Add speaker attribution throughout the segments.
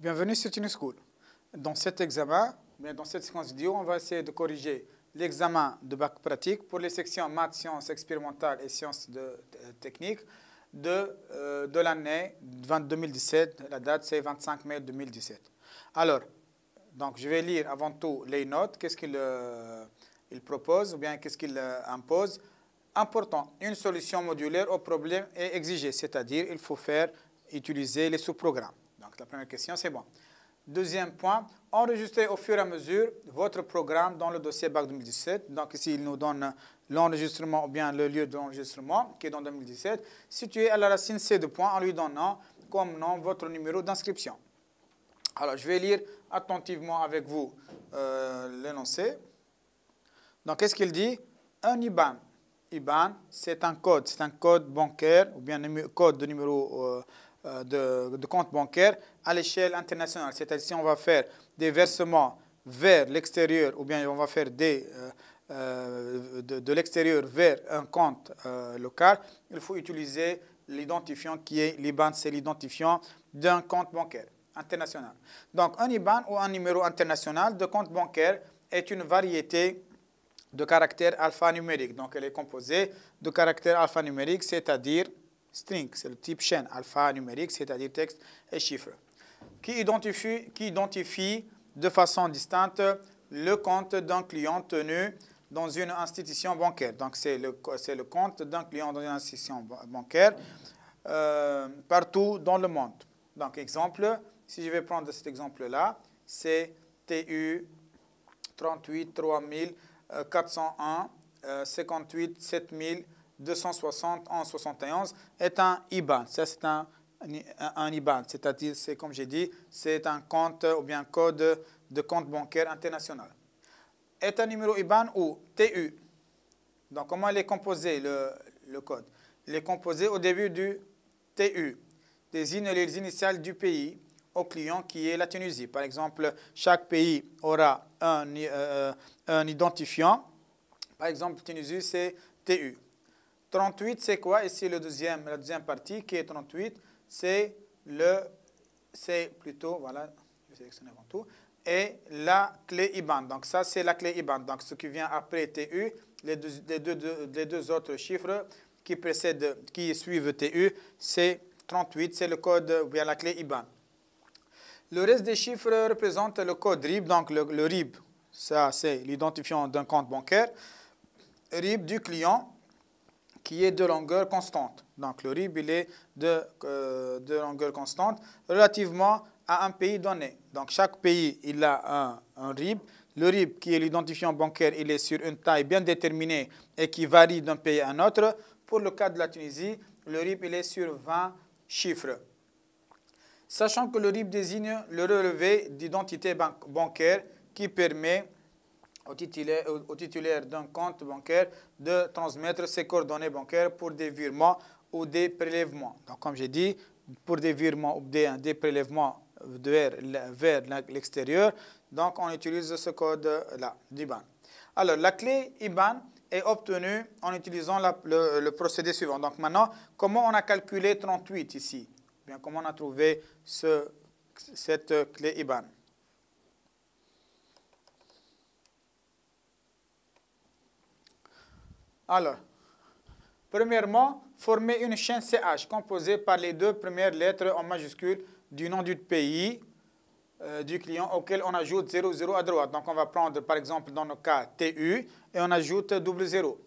Speaker 1: Bienvenue sur Tunis School. Dans cet examen, mais dans cette séquence vidéo, on va essayer de corriger l'examen de bac pratique pour les sections maths, sciences expérimentales et sciences de, euh, techniques de, euh, de l'année 2017. La date, c'est 25 mai 2017. Alors, donc, je vais lire avant tout les notes. Qu'est-ce qu'il euh, il propose ou bien qu'est-ce qu'il impose Important, une solution modulaire au problème est exigée, c'est-à-dire il faut faire utiliser les sous-programmes la première question, c'est bon. Deuxième point, enregistrez au fur et à mesure votre programme dans le dossier BAC 2017. Donc ici, il nous donne l'enregistrement ou bien le lieu d'enregistrement qui est dans 2017, situé à la racine C de points en lui donnant comme nom votre numéro d'inscription. Alors, je vais lire attentivement avec vous euh, l'énoncé. Donc, qu'est-ce qu'il dit Un IBAN. IBAN, c'est un code, c'est un code bancaire ou bien un code de numéro euh, euh, de, comptes compte bancaire à l'échelle internationale. C'est-à-dire si on va faire des versements vers l'extérieur ou bien on va faire des, euh, euh, de, l'extérieur vers un compte local, il faut utiliser l'identifiant qui est l'IBAN, c'est l'identifiant d'un compte bancaire international. Donc un IBAN ou un numéro international de compte bancaire est une variété de caractères alphanumériques. Donc elle est composée de caractères alphanumériques, c'est-à-dire String, c'est le type chaîne alpha, numérique, c'est-à-dire texte et chiffre, qui identifie, de façon distincte le compte d'un client tenu dans une institution bancaire. Donc, c'est le, compte d'un client dans une institution bancaire euh, partout dans le monde. Donc, exemple, si je vais prendre cet exemple-là, c'est TU 38 3401 58 7000 260 en 71 est un IBAN. Ça, c'est un, un, IBAN, c'est-à-dire, c'est comme j'ai dit, c'est un compte ou bien code de compte bancaire international. Est un numéro IBAN ou TU. Donc, comment il est composé, le, code Il est composé au début du TU, désigne les initiales du pays au client qui est la Tunisie. Par exemple, chaque pays aura un, euh, un identifiant. Par exemple, Tunisie, c'est TU. 38, c'est quoi Ici, le deuxième, la deuxième partie qui est 38, c'est le, c'est plutôt, voilà, je vais sélectionner avant tout, et la clé IBAN. Donc ça, c'est la clé IBAN. Donc ce qui vient après TU, les deux, les autres chiffres qui précèdent, qui suivent TU, c'est 38, c'est le code via la clé IBAN. Le reste des chiffres représente le code RIB, donc le, le RIB, ça c'est l'identifiant d'un compte bancaire. RIB du client, qui est de longueur constante. Donc le RIB, il est de, euh, de longueur constante relativement à un pays donné. Donc chaque pays, il a un, un RIB. Le RIB, qui est l'identifiant bancaire, il est sur une taille bien déterminée et qui varie d'un pays à un autre. Pour le cas de la Tunisie, le RIB, il est sur 20 chiffres. Sachant que le RIB désigne le relevé d'identité bancaire qui permet au titulaire, d'un compte bancaire de transmettre ses coordonnées bancaires pour des virements ou des prélèvements. Donc, comme j'ai dit, pour des virements ou des, prélèvements vers, l'extérieur, donc on utilise ce code-là, d'IBAN. Alors, la clé IBAN est obtenue en utilisant le, le, procédé suivant. Donc maintenant, comment on a calculé 38 ici Bien, Comment on a trouvé ce, cette clé IBAN Alors, premièrement, former une chaîne CH composée par les deux premières lettres en majuscule du nom du pays euh, du client auquel on ajoute 00 à droite. Donc, on va prendre, par exemple, dans le cas TU, et on ajoute double 0.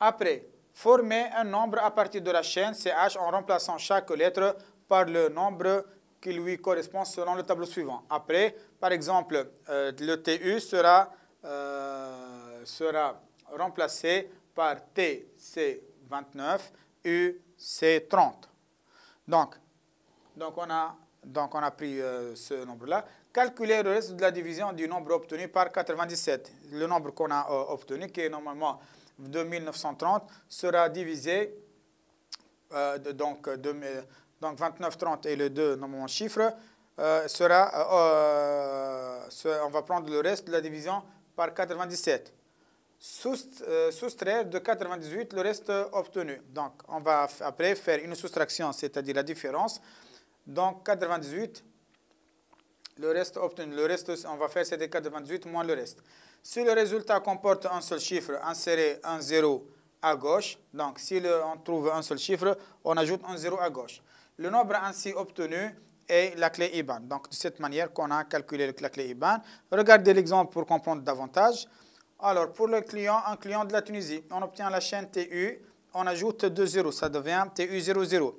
Speaker 1: Après, former un nombre à partir de la chaîne CH en remplaçant chaque lettre par le nombre qui lui correspond selon le tableau suivant. Après, par exemple, euh, le TU sera, euh, sera remplacé par T, TC29 C, 30 Donc, donc, on, a, donc on a pris euh, ce nombre-là. Calculer le reste de la division du nombre obtenu par 97. Le nombre qu'on a euh, obtenu, qui est normalement 2930, sera divisé, euh, de, donc, donc 2930 et le 2, normalement chiffre, sera, on va prendre le reste de la division par 97. Euh, soustraire de 98 le reste obtenu. Donc, on va après faire une soustraction, c'est-à-dire la différence. Donc, 98, le reste obtenu. Le reste, on va faire, c'est 98 moins le reste. Si le résultat comporte un seul chiffre, insérer un 0 à gauche. Donc, si on trouve un seul chiffre, on ajoute un 0 à gauche. Le nombre ainsi obtenu est la clé IBAN. Donc, de cette manière qu'on a calculé la clé IBAN. Regardez l'exemple pour comprendre davantage. Alors, pour le client, un client de la Tunisie, on obtient la chaîne TU, on ajoute 2 0, ça devient TU00.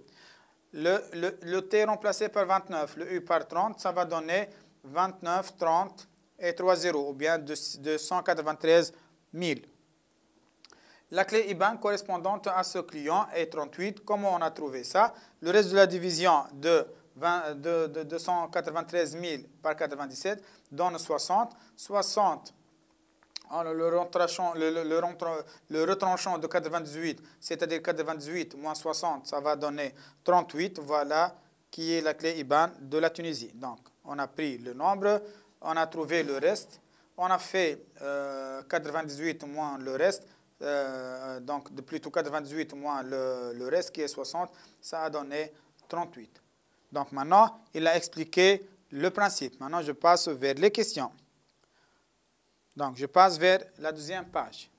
Speaker 1: Le, T remplacé par 29, le U par 30, ça va donner 29, 30 et 3 0, ou bien 293 000. La clé IBAN correspondante à ce client est 38. Comment on a trouvé ça Le reste de la division de, de, de 293 000 par 97 donne 60. 60 le retranchant, le, le, retranchant de 98, c'est-à-dire 98 moins 60, ça va donner 38, voilà qui est la clé IBAN de la Tunisie. Donc, on a pris le nombre, on a trouvé le reste, on a fait 98 euh, moins le reste, euh, donc plutôt 98 moins le, le, reste qui est 60, ça a donné 38. Donc maintenant, il a expliqué le principe. Maintenant, je passe vers les questions. Donc, je passe vers la deuxième page.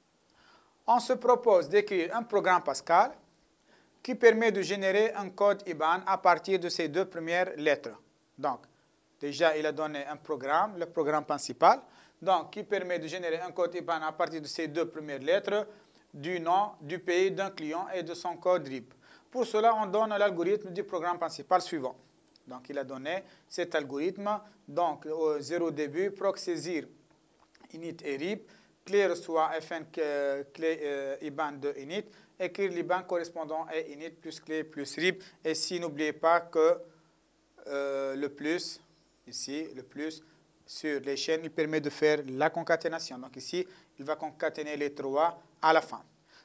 Speaker 1: On se propose d'écrire un programme Pascal qui permet de générer un code IBAN à partir de ces deux premières lettres. Donc, déjà, il a donné un programme, le programme principal, donc qui permet de générer un code IBAN à partir de ces deux premières lettres du nom, du pays d'un client et de son code RIP. Pour cela, on donne l'algorithme du programme principal suivant. Donc, il a donné cet algorithme, donc au zéro début, proc init et RIB, clé reçoit FN clé euh, IBAN de init, écrire l'IBAN correspondant à init plus clé plus RIB. Et si n'oubliez pas que euh, le plus, ici, le plus sur les chaînes, il permet de faire la concaténation. Donc ici, il va concaténer les trois à la fin.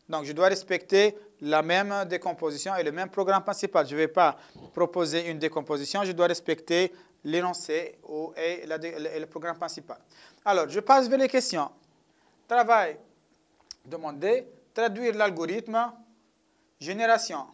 Speaker 1: Donc, je dois respecter la même décomposition et le même programme principal. Je ne vais pas proposer une décomposition, je dois respecter l'énoncé et, le programme principal. Alors, je passe vers les questions. Travail demandé, traduire l'algorithme, génération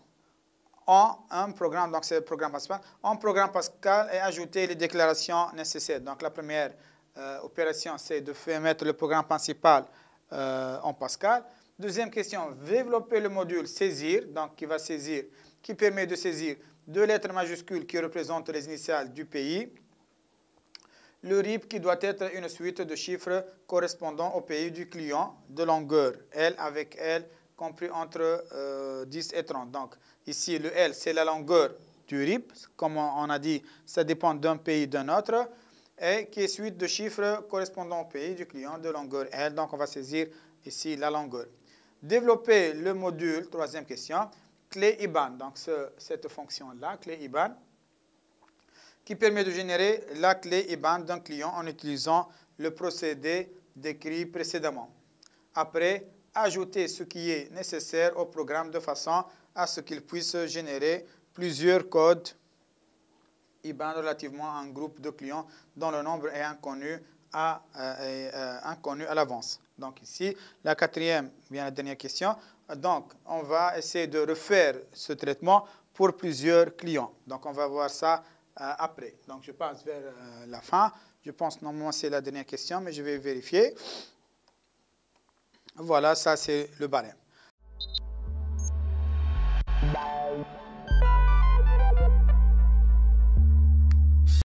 Speaker 1: en un programme, donc c'est le programme principal, en programme Pascal et ajouter les déclarations nécessaires. Donc la première euh, opération, c'est de faire mettre le programme principal euh, en Pascal. Deuxième question, développer le module saisir, donc qui va saisir, qui permet de saisir deux lettres majuscules qui représentent les initiales du pays, le RIP qui doit être une suite de chiffres correspondant au pays du client de longueur, L avec L compris entre 10 euh, et 30. Donc ici, le L, c'est la longueur du RIP. comme on a dit, ça dépend d'un pays d'un autre, et qui est suite de chiffres correspondant au pays du client de longueur L. Donc on va saisir ici la longueur. Développer le module, troisième question, clé IBAN, donc cette fonction-là, clé IBAN, qui permet de générer la clé IBAN d'un client en utilisant le procédé décrit précédemment. Après, ajouter ce qui est nécessaire au programme de façon à ce qu'il puisse générer plusieurs codes IBAN relativement à un groupe de clients dont le nombre est inconnu à, euh, euh, inconnu à l'avance. Donc ici, la quatrième, bien la dernière question, donc, on va essayer de refaire ce traitement pour plusieurs clients. Donc, on va voir ça euh, après. Donc, je passe vers euh, la fin. Je pense normalement c'est la dernière question, mais je vais vérifier. Voilà, ça c'est le barème.